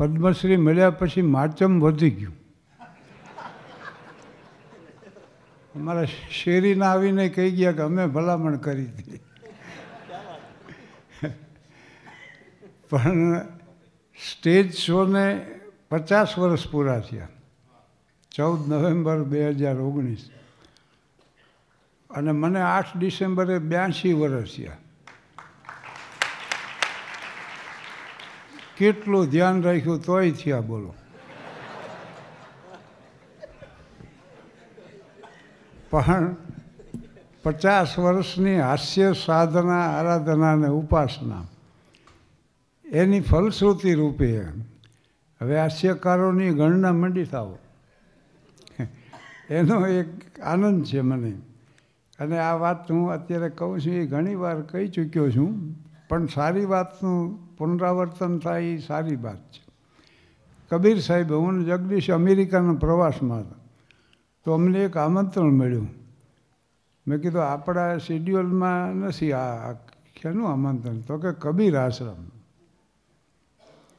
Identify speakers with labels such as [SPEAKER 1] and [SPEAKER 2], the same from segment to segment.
[SPEAKER 1] પદ્મશ્રી મળ્યા પછી માચમ વધી ગયું અમારા શેરીના આવીને કહી ગયા કે અમે ભલામણ કરી હતી પણ સ્ટેજ શોને પચાસ વર્ષ પૂરા થયા ચૌદ નવેમ્બર બે હજાર ઓગણીસ અને મને આઠ ડિસેમ્બરે બ્યાસી વર્ષ થયા કેટલું ધ્યાન રાખ્યું તોય થયા બોલો પણ પચાસ વર્ષની હાસ્ય સાધના આરાધના અને ઉપાસના એની ફલશ્રુતિ રૂપે હવે હાસ્યકારોની ગણના મંડી થાવ એનો એક આનંદ છે મને અને આ વાત હું અત્યારે કહું છું એ ઘણી વાર કહી ચૂક્યો છું પણ સારી વાતનું પુનરાવર્તન થાય એ સારી વાત છે કબીર સાહેબ હું જગદીશ અમેરિકાના પ્રવાસમાં હતા તો અમને એક આમંત્રણ મળ્યું મેં કીધું આપણા શેડ્યુઅલમાં નથી આ શેનું આમંત્રણ તો કે કબીર આશ્રમ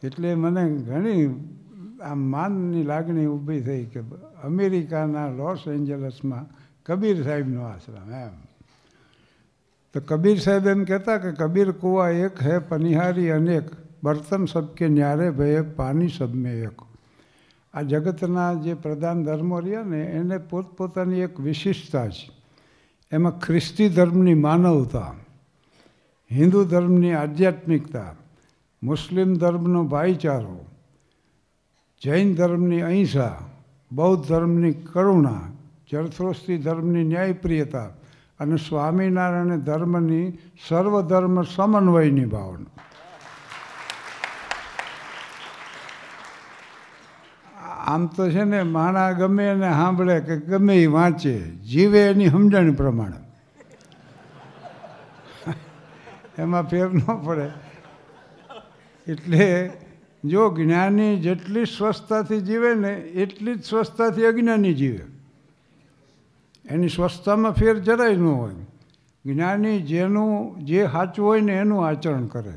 [SPEAKER 1] એટલે મને ઘણી આ માનની લાગણી ઊભી થઈ કે અમેરિકાના લોસ એન્જલસમાં કબીર સાહેબનો આશ્રમ એમ તો કબીર સાહેબ એમ કહેતા કે કબીર કુવા એક હે પનિહારી અનેક બર્તન સબકે ન્યારે ભયે પાણી સબમે એક આ જગતના જે પ્રધાન ધર્મો રહ્યા ને એને પોતપોતાની એક વિશિષ્ટતા છે એમાં ખ્રિસ્તી ધર્મની માનવતા હિન્દુ ધર્મની આધ્યાત્મિકતા મુસ્લિમ ધર્મનો ભાઈચારો જૈન ધર્મની અહિંસા બૌદ્ધ ધર્મની કરુણા જરથ્રોસ્તી ધર્મની ન્યાયપ્રિયતા અને સ્વામિનારાયણ ધર્મની સર્વધર્મ સમન્વયની ભાવના આમ તો છે ને માણા ગમે એને સાંભળે કે ગમે એ વાંચે જીવે એની સમજણી પ્રમાણે એમાં ફેર ન પડે એટલે જો જ્ઞાની જેટલી સ્વસ્થતાથી જીવે ને એટલી જ સ્વસ્થતાથી અજ્ઞાની જીવે એની સ્વસ્થતામાં ફેર જરાય ન હોય જ્ઞાની જેનું જે સાચું હોય ને એનું આચરણ કરે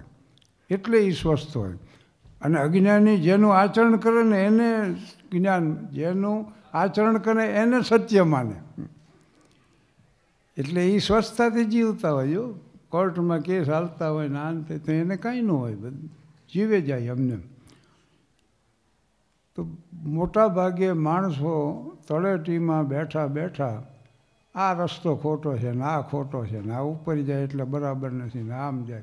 [SPEAKER 1] એટલે એ સ્વસ્થ હોય અને અજ્ઞાની જેનું આચરણ કરે ને એને જ્ઞાન જેનું આચરણ કરે એને સત્ય માને એટલે એ સ્વસ્થતાથી જીવતા હોય જો કોર્ટમાં કેસ હાલતા હોય ને આંતે તો એને કાંઈ ન હોય બધું જીવે જાય અમને તો મોટા ભાગે માણસો તળેટીમાં બેઠા બેઠા આ રસ્તો ખોટો છે ને આ ખોટો છે ને આ ઉપર જાય એટલે બરાબર નથી ને આમ જાય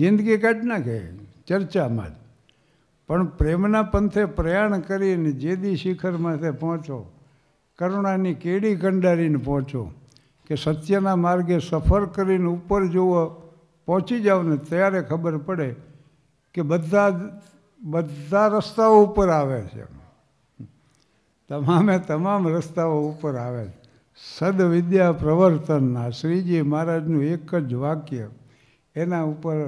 [SPEAKER 1] જિંદગી કાઢ નાખે ચર્ચામાં જ પણ પ્રેમના પંથે પ્રયાણ કરીને જેદી શિખરમાંથી પહોંચો કરુણાની કેડી કંડારીને પહોંચો કે સત્યના માર્ગે સફર કરીને ઉપર જુઓ પહોંચી જાઓ ને ત્યારે ખબર પડે કે બધા બધા રસ્તાઓ ઉપર આવે છે તમામે તમામ રસ્તાઓ ઉપર આવે છે સદવિદ્યા પ્રવર્તનના શ્રીજી મહારાજનું એક જ વાક્ય એના ઉપર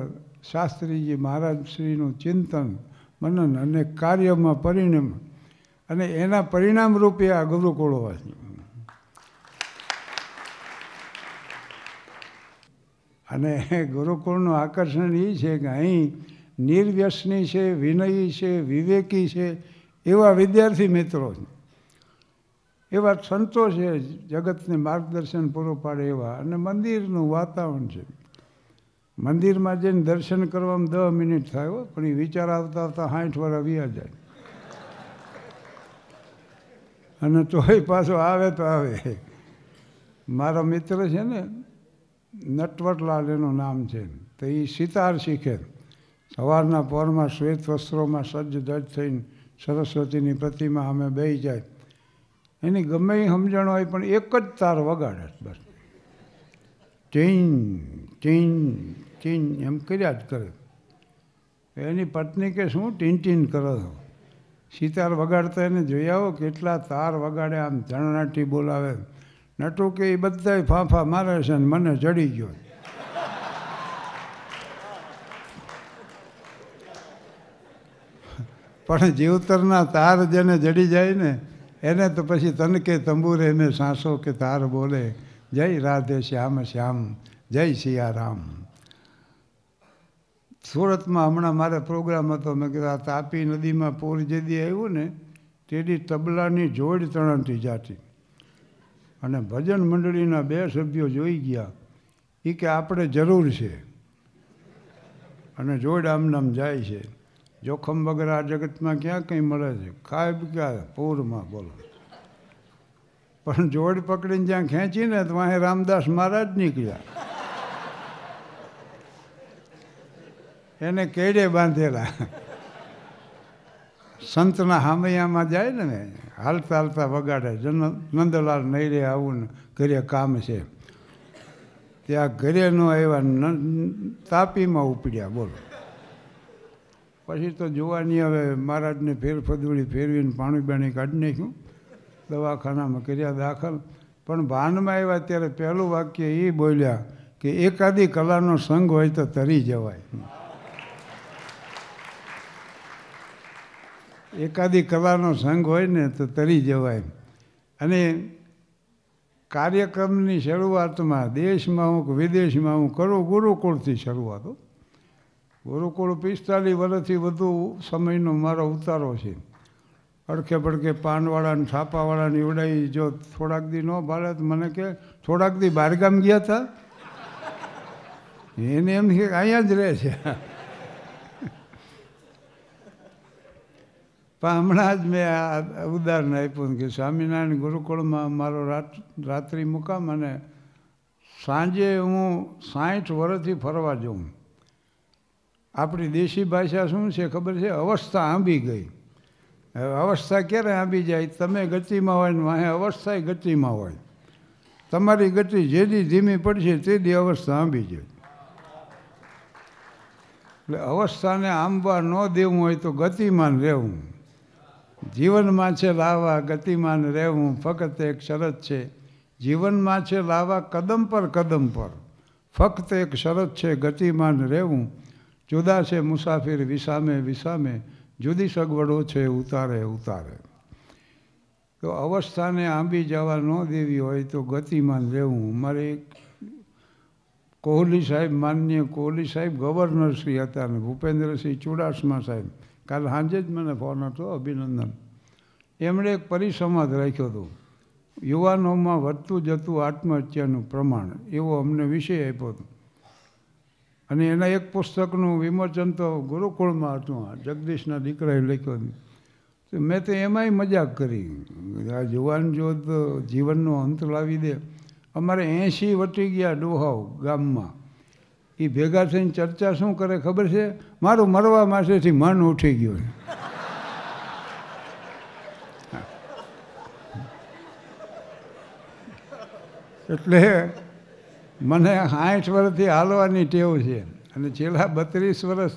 [SPEAKER 1] શાસ્ત્રીજી મહારાજ શ્રીનું ચિંતન મનન અને કાર્યમાં પરિણામ અને એના પરિણામ રૂપે આ ગુરુકુળો અને ગુરુકુળનું આકર્ષણ એ છે કે અહીં નિર્વ્યસની છે વિનયી છે વિવેકી છે એવા વિદ્યાર્થી મિત્રો છે એવા સંતો છે જગતને માર્ગદર્શન પૂરું પાડે એવા અને મંદિરનું વાતાવરણ છે મંદિરમાં જઈને દર્શન કરવામાં દસ મિનિટ થયો પણ એ વિચાર આવતા આવતા સાઠ વાર વ્યા જાય અને તોય પાછો આવે તો આવે મારો મિત્ર છે ને નટવટલાલ એનું નામ છે તો એ સિતાર શીખે સવારના પોરમાં શ્વેત વસ્ત્રોમાં સજ્જ દજ થઈને સરસ્વતીની પ્રતિમા અમે બે જાય એની ગમે એ સમજણ હોય પણ એક જ તાર વગાડે બસ ચીન ચીન ચીન એમ કર્યા જ કરે એની પત્ની કે શું ટીન ટીન કરો છો સિતાર વગાડતા એને જોઈ આવો કેટલા તાર વગાડે આમ ધણનાટી બોલાવે નટુ કે એ બધા ફાંફા મારે છે ને મને ચડી ગયો પણ જીવતરના તાર જેને જડી જાય ને એને તો પછી તન કે તંબુરે ને સાંસો કે તાર બોલે જય રાધે શ્યામ શ્યામ જય સિયારામ સુરતમાં હમણાં મારે પ્રોગ્રામ હતો મેં કીધું આ તાપી નદીમાં પૂર જેદી આવ્યું ને તેદી તબલાની જોડ તણંટી જાતી અને ભજન મંડળીના બે સભ્યો જોઈ ગયા એ કે આપણે જરૂર છે અને જોડ આમ નામ જાય છે જોખમ વગર આ જગતમાં ક્યાં કંઈ મળે છે ખાય ક્યાં પૂરમાં બોલો પણ જોડ પકડીને જ્યાં ખેંચીને તો અહીં રામદાસ મહારાજ નીકળ્યા એને કેડે બાંધેલા સંતના હામૈયામાં જાય ને હાલતા હાલતા વગાડે જન નંદલાલ નૈરે આવું ને ઘરે કામ છે ત્યાં ઘરે ન આવ્યા તાપીમાં ઉપડ્યા બોલો પછી તો જોવાની હવે મહારાજને ફેરફદુડી ફેરવીને પાણી બાણી કાઢી નાખ્યું દવાખાનામાં કર્યા દાખલ પણ ભાનમાં આવ્યા ત્યારે પહેલું વાક્ય એ બોલ્યા કે એકાદી કલાનો સંઘ હોય તો તરી જવાય એકાદી કલાનો સંઘ હોય ને તો તરી જવાય અને કાર્યક્રમની શરૂઆતમાં દેશમાં હું વિદેશમાં હું કરું ગુરુકુળથી શરૂઆત ગુરુકુળ પિસ્તાલીસ વર્ષથી વધુ સમયનો મારો ઉતારો છે અડખે પડખે પાનવાળા ને છાપાવાળા નીવડાવી જો થોડાક દી ન ભાડે તો મને કે થોડાક દી બહારગામ ગયા હતા એને એમ કે અહીંયા જ રહે છે પણ હમણાં જ મેં આ ઉદાહરણ આપ્યું કે સ્વામિનારાયણ ગુરુકુળમાં મારો રાત રાત્રિ મુકામ અને સાંજે હું સાઠ વર્ષથી ફરવા જાઉં આપણી દેશી ભાષા શું છે ખબર છે અવસ્થા આંબી ગઈ હવે અવસ્થા ક્યારે આંબી જાય તમે ગતિમાં હોય ને માહે અવસ્થાય ગતિમાં હોય તમારી ગતિ જે ધીમી પડશે તે દી અવસ્થા આંબી જાય એટલે અવસ્થાને આંબવા ન દેવું હોય તો ગતિમાન રહેવું જીવનમાં છે લાવા ગતિમાન રહેવું ફક્ત એક શરત છે જીવનમાં છે લાવા કદમ પર કદમ પર ફક્ત એક શરત છે ગતિમાન રહેવું જુદા છે મુસાફિર વિસામે વિસામે જુદી સગવડો છે ઉતારે ઉતારે તો અવસ્થાને આંબી જવા ન દેવી હોય તો ગતિમાન લેવું મારે એક કોહલી સાહેબ માન્ય કોહલી સાહેબ ગવર્નર હતા અને ભૂપેન્દ્રસિંહ ચુડાસમા સાહેબ કાલ સાંજે જ મને ફોન હતો અભિનંદન એમણે એક પરિસંવાદ રાખ્યો હતો યુવાનોમાં વધતું જતું આત્મહત્યાનું પ્રમાણ એવો અમને વિષય આપ્યો હતો અને એના એક પુસ્તકનું વિમોચન તો ગુરુકુળમાં હતું આ જગદીશના દીકરાએ લખ્યું તો મેં તો એમાંય મજાક કરી આ જુવાન જોત જીવનનો અંત લાવી દે અમારે એંશી વટી ગયા ડોહાવ ગામમાં એ ભેગા થઈને ચર્ચા શું કરે ખબર છે મારું મરવા માટેથી મન ઉઠી ગયું એટલે મને સાઠ વર્ષથી હાલવાની ટેવ છે અને છેલ્લા બત્રીસ વર્ષ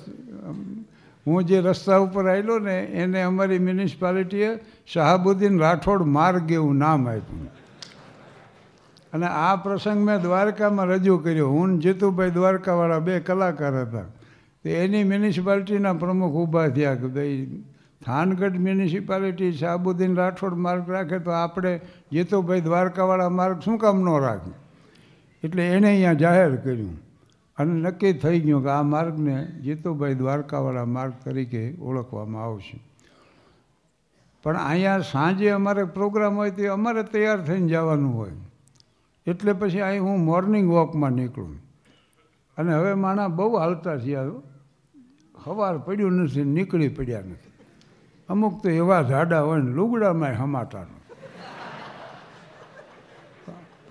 [SPEAKER 1] હું જે રસ્તા ઉપર આવેલો ને એને અમારી મ્યુનિસિપાલિટીએ શહાબુદ્દીન રાઠોડ માર્ગ એવું નામ આપ્યું અને આ પ્રસંગ મેં દ્વારકામાં રજૂ કર્યો હું જીતુભાઈ દ્વારકાવાળા બે કલાકાર હતા તો એની મ્યુનિસિપાલિટીના પ્રમુખ ઊભા થયા કે ભાઈ થાનગઢ મ્યુનિસિપાલિટી શાહબુદ્દીન રાઠોડ માર્ગ રાખે તો આપણે જીતુભાઈ દ્વારકાવાળા માર્ગ શું કામ ન રાખ્યું એટલે એણે અહીંયા જાહેર કર્યું અને નક્કી થઈ ગયું કે આ માર્ગને જીતુભાઈ દ્વારકાવાળા માર્ગ તરીકે ઓળખવામાં આવશે પણ અહીંયા સાંજે અમારે પ્રોગ્રામ હોય તે અમારે તૈયાર થઈને જવાનું હોય એટલે પછી અહીં હું મોર્નિંગ વોકમાં નીકળું અને હવે માણા બહુ હાલતા થયા સવાર પડ્યું નથી નીકળી પડ્યા નથી અમુક તો એવા ઝાડા હોય ને લુગડામાં હમાટાનું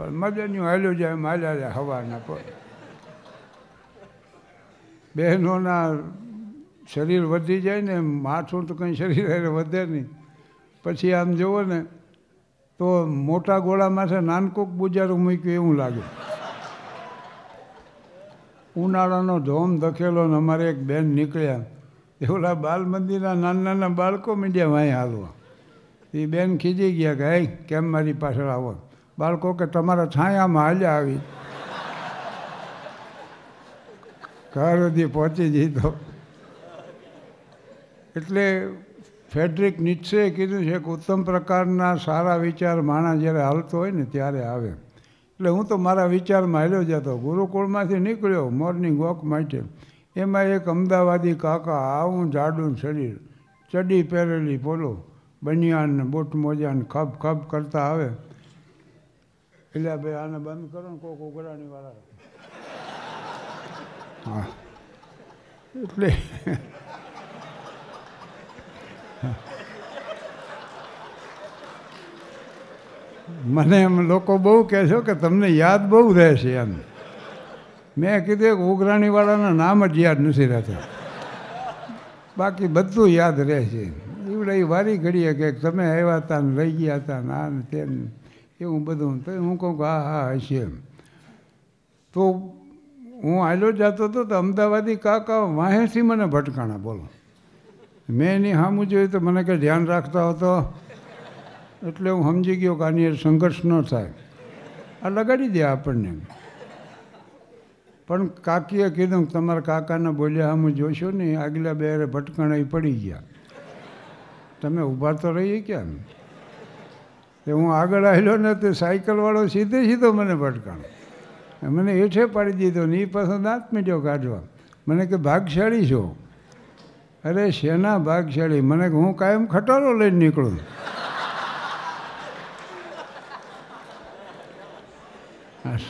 [SPEAKER 1] પણ મદનનું હાલ્યું જાય એમ હાલ્યા જાય હવાના પણ બહેનોના શરીર વધી જાય ને માથું તો કંઈ શરીર વધે નહીં પછી આમ જુઓ ને તો મોટા ગોળામાંથી માથે નાનકોક બુજારું મૂક્યું એવું લાગે ઉનાળાનો ધોમ ધકેલો ને અમારે એક બેન નીકળ્યા એવલા બાલ મંદિરના નાના નાના બાળકો મીડિયા વાંય હાલવા એ બેન ખીજી ગયા કે કેમ મારી પાછળ આવો બાળકો કે તમારા છાયામાં હાલ્યા આવી ઘર સુધી પહોંચી જઈતો એટલે ફેડરિક નીચે કીધું છે કે ઉત્તમ પ્રકારના સારા વિચાર માણસ જ્યારે હાલતો હોય ને ત્યારે આવે એટલે હું તો મારા વિચારમાં હાલ્યો જતો ગુરુકુળમાંથી નીકળ્યો મોર્નિંગ વોક માટે એમાં એક અમદાવાદી કાકા આવું જાડું શરીર ચડી પહેરેલી બોલો બનિયાન બૂટ મોજાને ખપ ખપ કરતા આવે એટલે ભાઈ આને બંધ કરો ને કોઈક ઉઘરાણી વાળા હા એટલે મને એમ લોકો બહુ કહે છે કે તમને યાદ બહુ રહે છે એમ મેં કીધું કે ઉઘરાણીવાળાના નામ જ યાદ નથી રહેતા બાકી બધું યાદ રહે છે એવડે વારી ઘડીએ કે તમે આવ્યા હતા ને લઈ ગયા હતા ને આ ને તેમ એવું બધું તો હું કહું કે હા હા હશે એમ તો હું આયલો જતો હતો તો અમદાવાદી કાકા વાહેથી મને ભટકાણા બોલો મેં એની સામું જોયું તો મને કંઈ ધ્યાન રાખતા હતો એટલે હું સમજી ગયો કે આની સંઘર્ષ ન થાય આ લગાડી દે આપણને પણ કાકીએ કીધું તમારા કાકાને બોલ્યા આમ જોશો ને આગલા બે ભટકાણા પડી ગયા તમે ઊભા તો રહીએ ક્યાં તે હું આગળ આવ્યો ને તે સાયકલવાળો સીધે સીધો મને ભટકાણો મને હેઠે પાડી દીધો ને એ પાછો દાંત મીઠો કાઢવા મને કે ભાગશાળી છો અરે શેના ભાગશાળી મને હું કાયમ ખટારો લઈને નીકળું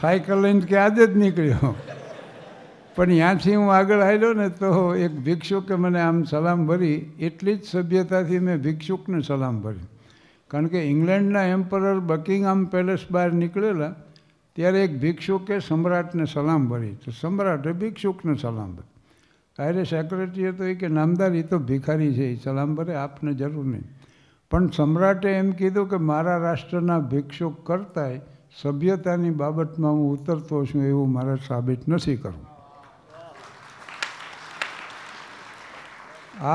[SPEAKER 1] સાયકલ લઈને કે આજે જ નીકળ્યો પણ ત્યાંથી હું આગળ આવ્યો ને તો એક ભિક્ષુકે મને આમ સલામ ભરી એટલી જ સભ્યતાથી મેં ભિક્ષુકને સલામ ભરી કારણ કે ઇંગ્લેન્ડના એમ્પરર બકિંગહામ પેલેસ બહાર નીકળેલા ત્યારે એક ભિક્ષુકે સમ્રાટને સલામ ભરી તો સમ્રાટે ભિક્ષુકને સલામ ભરી અરે સેક્રેટરી હતો એ કે નામદાર એ તો ભિખારી છે એ સલામ ભરે આપને જરૂર નહીં પણ સમ્રાટે એમ કીધું કે મારા રાષ્ટ્રના ભિક્ષુક કરતાય સભ્યતાની બાબતમાં હું ઉતરતો છું એવું મારે સાબિત નથી કરવું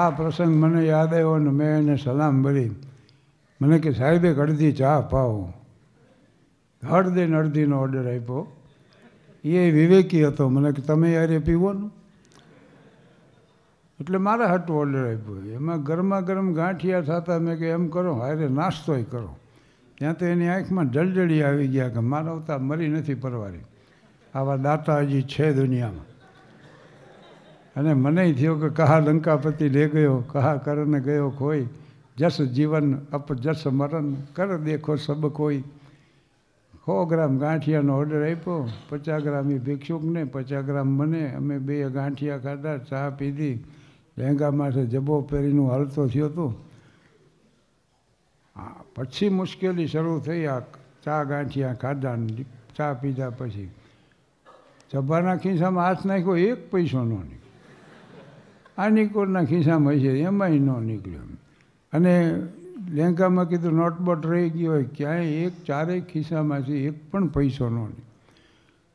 [SPEAKER 1] આ પ્રસંગ મને યાદ આવ્યો અને મેં એને સલામ ભરી મને કે સાહેબે અડધી ચા પાવો હળદે અડધીનો ઓર્ડર આપ્યો એ વિવેકી હતો મને કે તમે યારે પીવોનું એટલે મારા હાટો ઓર્ડર આપ્યો એમાં ગરમા ગરમ ગાંઠિયા થતા મેં કે એમ કરો હારે નાસ્તોય કરો ત્યાં તો એની આંખમાં ડલડળી આવી ગયા કે માનવતા મરી નથી પરવારી આવા દાતા હજી છે દુનિયામાં અને મને થયો કે કહા લંકાપતિ લે ગયો કહા કરને ગયો કોઈ જસ જીવન અપ જસ મરણ કર દેખો સબ કોઈ સો ગ્રામ ગાંઠિયાનો ઓર્ડર આપ્યો પચાસ ગ્રામ એ ભિક્ષુકને પચાસ ગ્રામ મને અમે બે ગાંઠિયા ખાધા ચા પીધી લહેંગામાંથી જબો પહેરીનું હાલતો થયો હતો પછી મુશ્કેલી શરૂ થઈ આ ચા ગાંઠિયા ખાધા ચા પીધા પછી જભાના ખિસ્સામાં હાથ નાખ્યો એક પૈસો ન નીકળ્યો આ નિકોરના ખિસ્સામાં હશે એમાંય ન નીકળ્યો અને લહેંગામાં કીધું નોટબોટ રહી ગયો હોય ક્યાંય એક ચારેય ખિસ્સામાંથી એક પણ પૈસો ન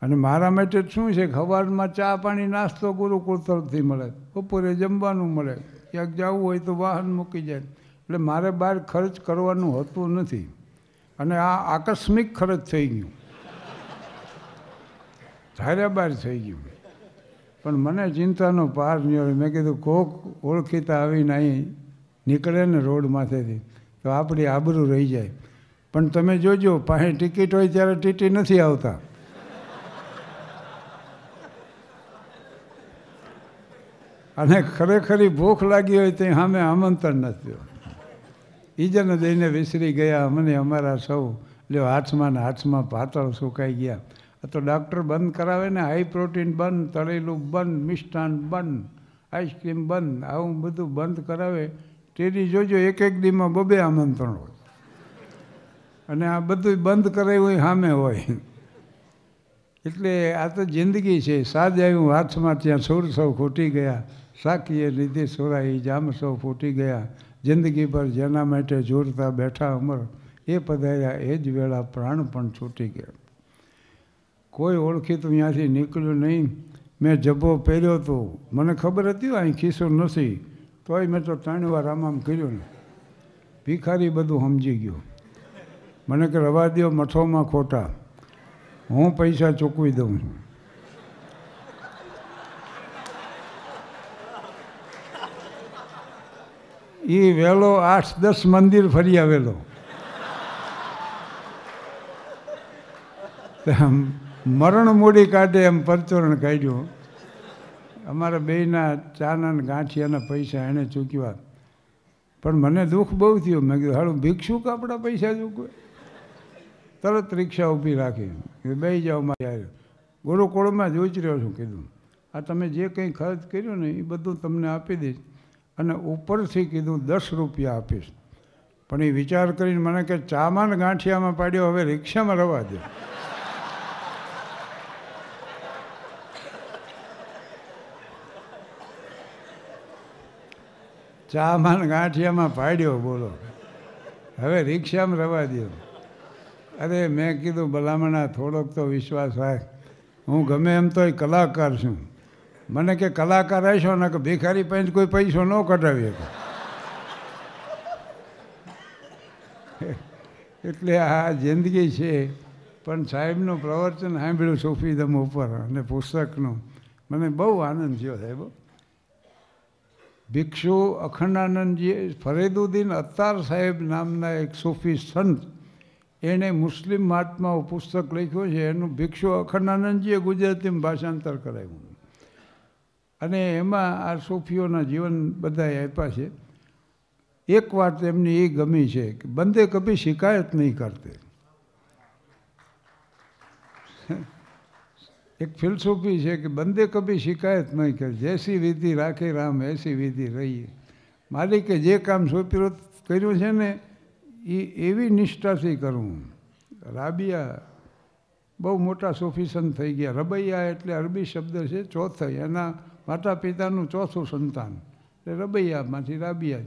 [SPEAKER 1] અને મારા માટે શું છે ખવારમાં ચા પાણી નાસ્તો ગુરુકુળ તરફથી મળે બપોરે જમવાનું મળે ક્યાંક જવું હોય તો વાહન મૂકી જાય એટલે મારે બહાર ખર્ચ કરવાનું હોતું નથી અને આ આકસ્મિક ખર્ચ થઈ ગયું બહાર થઈ ગયું પણ મને ચિંતાનો પાર નહીં મેં કીધું કોક ઓળખીતા આવી નહીં નીકળે ને રોડ માથેથી તો આપણી આબરૂ રહી જાય પણ તમે જોજો પાસે ટિકિટ હોય ત્યારે ટીટી નથી આવતા અને ખરેખરી ભૂખ લાગી હોય તે સામે આમંત્રણ નથી ઈજને દઈને વિસરી ગયા અમને અમારા સૌ લ્યો હાથમાં ને હાથમાં પાતળ સુકાઈ ગયા તો ડૉક્ટર બંધ કરાવે ને હાઈ પ્રોટીન બંધ તળેલું બંધ મિષ્ટાન બંધ આઈસ્ક્રીમ બંધ આવું બધું બંધ કરાવે તેથી જોજો એક એક દીમાં બબે આમંત્રણ હોય અને આ બધું બંધ કરાયું હોય સામે હોય એટલે આ તો જિંદગી છે સાજ આવ્યું હાથમાં ત્યાં સૌર સૌ ખોટી ગયા સાકીએ લીધી સોરા એ જામ સૌ ફૂટી ગયા જિંદગી પર જેના માટે જોરતા બેઠા અમર એ પધાર્યા એ જ વેળા પ્રાણ પણ છૂટી ગયા કોઈ ઓળખી તો ત્યાંથી નીકળ્યું નહીં મેં જબ્બો પહેર્યો હતો મને ખબર હતી અહીં ખિસ્સો નથી તોય મેં તો ત્રણ વાર આમ કર્યું ને ભિખારી બધું સમજી ગયું મને કે રવા દો મઠોમાં ખોટા હું પૈસા ચૂકવી દઉં છું એ વહેલો આઠ દસ મંદિર ફરી આવેલો મરણ મૂડી કાઢે એમ પરચોરણ કાઢ્યું અમારા બેયના ચાના ને ગાંઠિયાના પૈસા એણે ચૂક્યા પણ મને દુઃખ બહુ થયું મેં કીધું હાડું ભિક્ષુક આપણા પૈસા ચૂકવે તરત રિક્ષા ઊભી રાખી બે જાઓ મારે ગુરુકુળમાં જ રહ્યો છું કીધું આ તમે જે કંઈ ખર્ચ કર્યું ને એ બધું તમને આપી દઈશ અને ઉપરથી કીધું દસ રૂપિયા આપીશ પણ એ વિચાર કરીને મને કે ચામાન ગાંઠિયામાં પાડ્યો હવે રિક્ષામાં રવા દે ચામાં ગાંઠિયામાં પાડ્યો બોલો હવે રિક્ષામાં રવા દો અરે મેં કીધું ભલામણા થોડોક તો વિશ્વાસ રાખ હું ગમે એમ તોય કલાકાર છું મને કે કલાકાર હશો ને કે ભિખારી પાંચ કોઈ પૈસો ન કઢાવી એટલે આ જિંદગી છે પણ સાહેબનું પ્રવચન સાંભળ્યું સુફીદમ ઉપર અને પુસ્તકનું મને બહુ આનંદ થયો સાહેબ ભિક્ષુ અખંડાનંદજી ફરેદુદ્દીન અત્તાર સાહેબ નામના એક સૂફી સંત એણે મુસ્લિમ મહાત્મા પુસ્તક લખ્યું છે એનું ભિક્ષુ અખંડાનંદજીએ ગુજરાતીમાં ભાષાંતર કરાવ્યું અને એમાં આ સૂફીઓના જીવન બધાએ આપ્યા છે એક વાત એમની એ ગમી છે કે બંદે કભી શિકાયત નહીં કરતી એક ફિલસોફી છે કે બંદે કભી શિકાયત નહીં કરે જેસી વિધિ રાખે રામ એસી વિધિ રહીએ માલિકે જે કામ સોંપ્યું કર્યું છે ને એ એવી નિષ્ઠાથી કરવું રાબિયા બહુ મોટા સોફી થઈ ગયા રબૈયા એટલે અરબી શબ્દ છે ચોથઈ એના માતા પિતાનું ચોથું સંતાન એટલે રબૈયામાંથી રાબિયા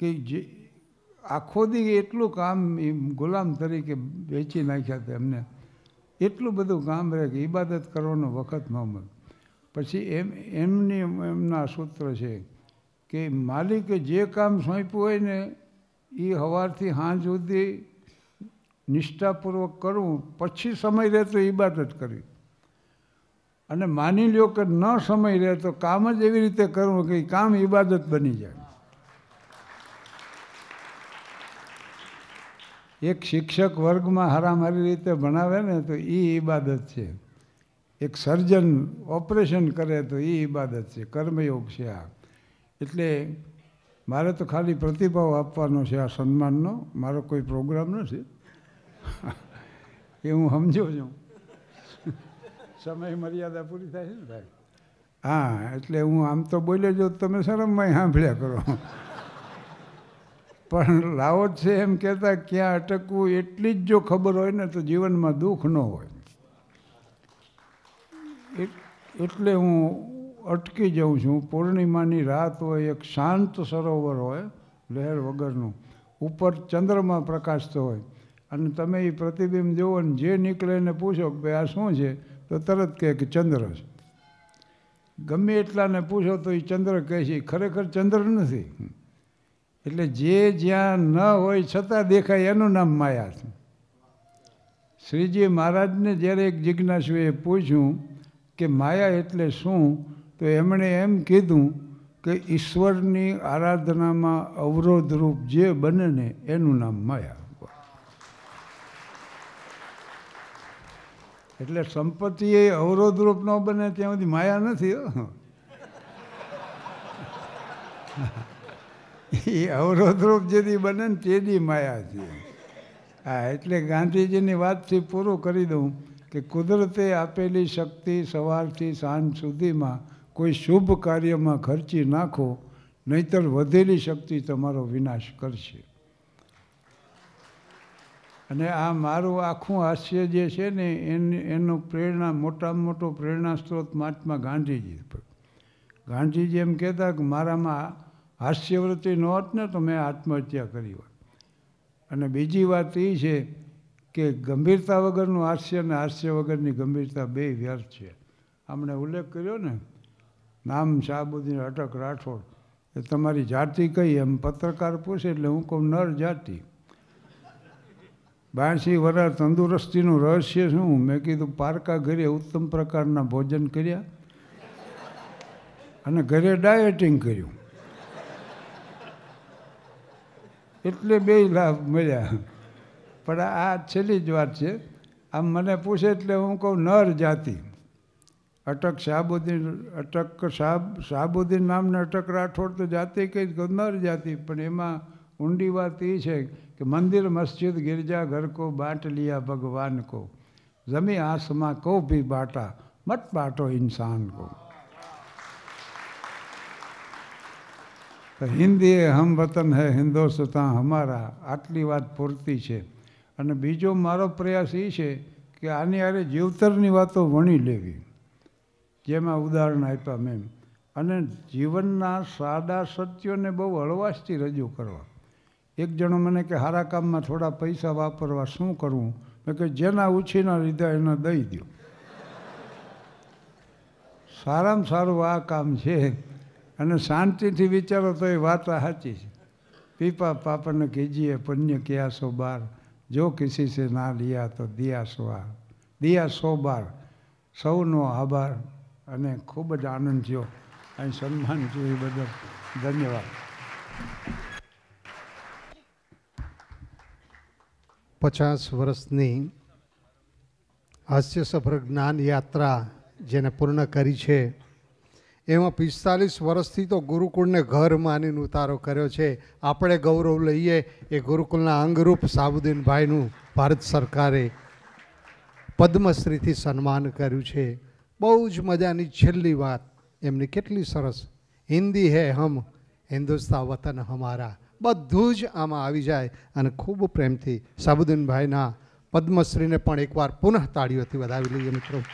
[SPEAKER 1] કે જે આખો દી એટલું કામ એ ગુલામ તરીકે વેચી નાખ્યા હતા એમને એટલું બધું કામ રહે કે ઇબાદત કરવાનો વખત ન મળે પછી એમ એમની એમના સૂત્ર છે કે માલિકે જે કામ સોંપ્યું હોય ને એ સવારથી સાંજ સુધી નિષ્ઠાપૂર્વક કરવું પછી સમય રહે તો ઇબાદત કરવી અને માની લ્યો કે ન સમય રહે તો કામ જ એવી રીતે કરવું કે કામ ઈબાદત બની જાય એક શિક્ષક વર્ગમાં હારામારી રીતે ભણાવે ને તો એ ઈબાદત છે એક સર્જન ઓપરેશન કરે તો એ ઈબાદત છે કર્મયોગ છે આ એટલે મારે તો ખાલી પ્રતિભાવ આપવાનો છે આ સન્માનનો મારો કોઈ પ્રોગ્રામ નથી એ હું સમજો છું સમય મર્યાદા પૂરી થાય છે ને ભાઈ હા એટલે હું આમ તો બોલ્યો જો તમે શરમમાં સાંભળ્યા કરો પણ લાવો છે એમ કહેતા ક્યાં અટકવું એટલી જ જો ખબર હોય ને તો જીવનમાં દુઃખ ન હોય એટલે હું અટકી જાઉં છું પૂર્ણિમાની રાત હોય એક શાંત સરોવર હોય લહેર વગરનું ઉપર ચંદ્રમાં પ્રકાશતો હોય અને તમે એ પ્રતિબિંબ જુઓ ને જે નીકળે ને પૂછો કે ભાઈ આ શું છે તો તરત કહે કે ચંદ્ર છે ગમે એટલાને પૂછો તો એ ચંદ્ર કહે છે ખરેખર ચંદ્ર નથી એટલે જે જ્યાં ન હોય છતાં દેખાય એનું નામ માયા છે શ્રીજી મહારાજને જ્યારે એક જિજ્ઞાસુએ પૂછ્યું કે માયા એટલે શું તો એમણે એમ કીધું કે ઈશ્વરની આરાધનામાં અવરોધરૂપ જે બને ને એનું નામ માયા એટલે સંપત્તિ એ અવરોધરૂપ ન બને ત્યાં સુધી માયા નથી હો એ અવરોધરૂપ જેથી બને ને તેદી માયા છે હા એટલે ગાંધીજીની વાતથી પૂરું કરી દઉં કે કુદરતે આપેલી શક્તિ સવારથી સાંજ સુધીમાં કોઈ શુભ કાર્યમાં ખર્ચી નાખો નહીતર વધેલી શક્તિ તમારો વિનાશ કરશે અને આ મારું આખું હાસ્ય જે છે ને એનું પ્રેરણા મોટામાં મોટો પ્રેરણા સ્ત્રોત મહાત્મા ગાંધીજી પર ગાંધીજી એમ કહેતા કે મારામાં હાસ્યવૃત્તિ ન હોત ને તો મેં આત્મહત્યા કરી હોત અને બીજી વાત એ છે કે ગંભીરતા વગરનું હાસ્ય અને હાસ્ય વગરની ગંભીરતા બે વ્યર્થ છે આમણે ઉલ્લેખ કર્યો ને નામ શાહબુદ્દીન અટક રાઠોડ એ તમારી જાતિ કહી એમ પત્રકાર પૂછે એટલે હું કહું નર જાતિ બાસી વરા તંદુરસ્તીનું રહસ્ય શું મેં કીધું પારકા ઘરે ઉત્તમ પ્રકારના ભોજન કર્યા અને ઘરે ડાયટિંગ કર્યું એટલે બે લાભ મળ્યા પણ આ છેલ્લી જ વાત છે આમ મને પૂછે એટલે હું કહું નર જાતિ અટક શાહબુદ્દીન અટક શાહ શાહબુદ્દીન નામને અટક રાઠોડ તો જાતિ કહી કહું નર જાતિ પણ એમાં ઊંડી વાત એ છે કે મંદિર મસ્જિદ ગિરજા ઘર કો બાંટ લિયા ભગવાન કો જમી આસમાં કો ભી બાટા મત બાટો ઇન્સાન કો તો હિન્દી એ હમ વતન હે હિન્દોસ્તા હમારા આટલી વાત પૂરતી છે અને બીજો મારો પ્રયાસ એ છે કે આની આરે જીવતરની વાતો વણી લેવી જેમાં ઉદાહરણ આપ્યા મેં અને જીવનના સાદા સત્યોને બહુ હળવાશથી રજૂ કરવા એક જણો મને કે સારા કામમાં થોડા પૈસા વાપરવા શું કરવું મેં કે જેના ઉછીના લીધા એને દઈ દો સારામાં સારું આ કામ છે અને શાંતિથી વિચારો તો એ વાત સાચી છે પીપા પાપન કીજીએ પુણ્ય ક્યાસો બાર જો કિસી સે ના લિયા તો દિયા સોહાર દિયા સો બાર સૌનો આભાર અને ખૂબ જ આનંદ થયો અહીં સન્માન થયું એ બદલ ધન્યવાદ પચાસ વર્ષની હાસ્યસફળ જ્ઞાન યાત્રા જેને પૂર્ણ કરી છે એમાં પિસ્તાલીસ વર્ષથી તો ગુરુકુળને ઘર માનીને ઉતારો કર્યો છે આપણે ગૌરવ લઈએ એ ગુરુકુળના અંગરૂપ સાબુદ્દીનભાઈનું ભારત સરકારે પદ્મશ્રીથી સન્માન કર્યું છે બહુ જ મજાની છેલ્લી વાત એમની કેટલી સરસ હિન્દી હે હમ હિન્દુસ્તા વતન હમારા બધું જ આમાં આવી જાય અને ખૂબ પ્રેમથી સાબુદ્દીનભાઈના પદ્મશ્રીને પણ એકવાર પુનઃ તાળીઓથી વધાવી લઈએ મિત્રો